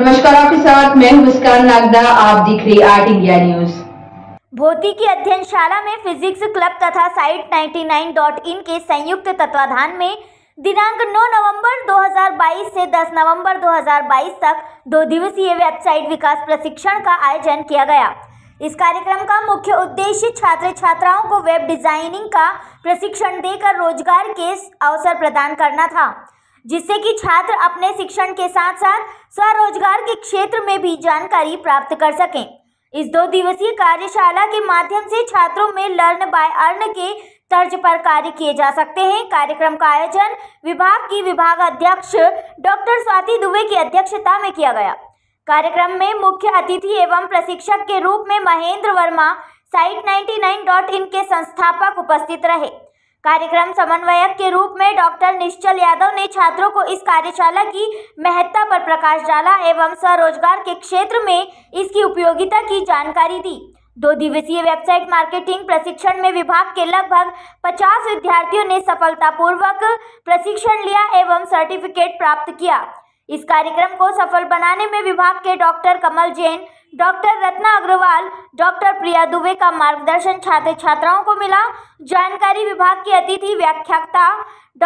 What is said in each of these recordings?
नमस्कार आपके साथ मैं हूं मुस्कान नागदा आप देख रही आर्ट इंडिया न्यूज भोती की अध्ययनशाला में फिजिक्स क्लब तथा साइट इन के संयुक्त तत्वाधान में दिनांक 9 नवंबर 2022 से 10 नवंबर 2022 तक दो दिवसीय वेबसाइट विकास प्रशिक्षण का आयोजन किया गया इस कार्यक्रम का मुख्य उद्देश्य छात्र छात्राओं को वेब डिजाइनिंग का प्रशिक्षण देकर रोजगार के अवसर प्रदान करना था जिससे कि छात्र अपने शिक्षण के साथ साथ स्वरोजगार के क्षेत्र में भी जानकारी प्राप्त कर सकें इस दो दिवसीय कार्यशाला के माध्यम से छात्रों में लर्न बाय अर्न के तर्ज पर कार्य किए जा सकते हैं कार्यक्रम का आयोजन विभाग की विभाग अध्यक्ष डॉक्टर स्वाति दुबे की अध्यक्षता में किया गया कार्यक्रम में मुख्य अतिथि एवं प्रशिक्षक के रूप में महेंद्र वर्मा साइट इन के संस्थापक उपस्थित रहे कार्यक्रम समन्वयक के रूप में डॉक्टर निश्चल यादव ने छात्रों को इस कार्यशाला की महत्ता पर प्रकाश डाला एवं स्वरोजगार के क्षेत्र में इसकी उपयोगिता की जानकारी दी दो दिवसीय वेबसाइट मार्केटिंग प्रशिक्षण में विभाग के लगभग 50 विद्यार्थियों ने सफलतापूर्वक प्रशिक्षण लिया एवं सर्टिफिकेट प्राप्त किया इस कार्यक्रम को सफल बनाने में विभाग के doctor Kamal Jain doctor Ratna Agrawal doctor Priya Dubey का मार्गदर्शन छात्र छात्राओं को मिला जानकारी विभाग की अतिथि व्याख्याता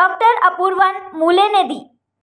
डॉक्टर अपूर्वन मूले ने दी